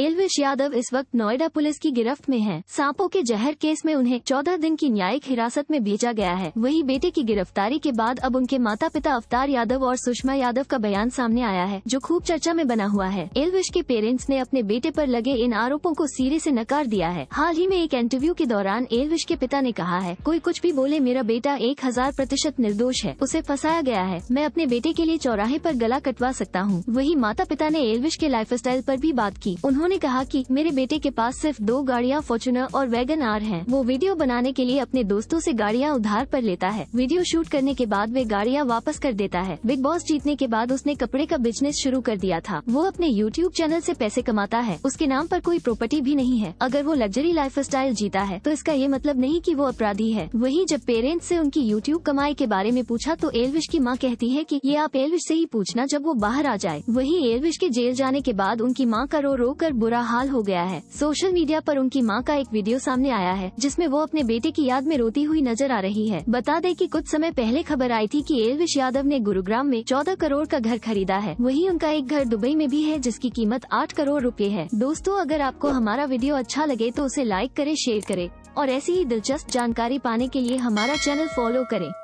एलविश यादव इस वक्त नोएडा पुलिस की गिरफ्त में है सांपों के जहर केस में उन्हें चौदह दिन की न्यायिक हिरासत में भेजा गया है वही बेटे की गिरफ्तारी के बाद अब उनके माता पिता अवतार यादव और सुषमा यादव का बयान सामने आया है जो खूब चर्चा में बना हुआ है एलविश के पेरेंट्स ने अपने बेटे आरोप लगे इन आरोपों को सिरे ऐसी नकार दिया है हाल ही में एक इंटरव्यू के दौरान एलविश के पिता ने कहा है कोई कुछ भी बोले मेरा बेटा एक हजार प्रतिशत निर्दोष है उसे फंसाया गया है मैं अपने बेटे के लिए चौराहे पर गला कटवा सकता हूँ वही माता पिता ने एलविश के लाइफ स्टाइल भी बात की उन्होंने उन्होंने कहा कि मेरे बेटे के पास सिर्फ दो गाड़ियां फॉर्चुनर और वैगन आर है वो वीडियो बनाने के लिए अपने दोस्तों से गाड़ियां उधार पर लेता है वीडियो शूट करने के बाद वे गाड़ियां वापस कर देता है बिग बॉस जीतने के बाद उसने कपड़े का बिजनेस शुरू कर दिया था वो अपने यूट्यूब चैनल ऐसी पैसे कमाता है उसके नाम आरोप कोई प्रॉपर्टी भी नहीं है अगर वो लग्जरी लाइफ जीता है तो इसका ये मतलब नहीं की वो अपराधी है वही जब पेरेंट्स ऐसी उनकी यूट्यूब कमाई के बारे में पूछा तो एलविश की माँ कहती है की ये आप एलविश ऐसी ही पूछना जब वो बाहर आ जाए वही एलविश के जेल जाने के बाद उनकी माँ का रो रो कर बुरा हाल हो गया है सोशल मीडिया पर उनकी मां का एक वीडियो सामने आया है जिसमें वो अपने बेटे की याद में रोती हुई नजर आ रही है बता दें कि कुछ समय पहले खबर आई थी कि एलविश यादव ने गुरुग्राम में चौदह करोड़ का घर खरीदा है वही उनका एक घर दुबई में भी है जिसकी कीमत आठ करोड़ रूपए है दोस्तों अगर आपको हमारा वीडियो अच्छा लगे तो उसे लाइक करे शेयर करे और ऐसी ही दिलचस्प जानकारी पाने के लिए हमारा चैनल फॉलो करें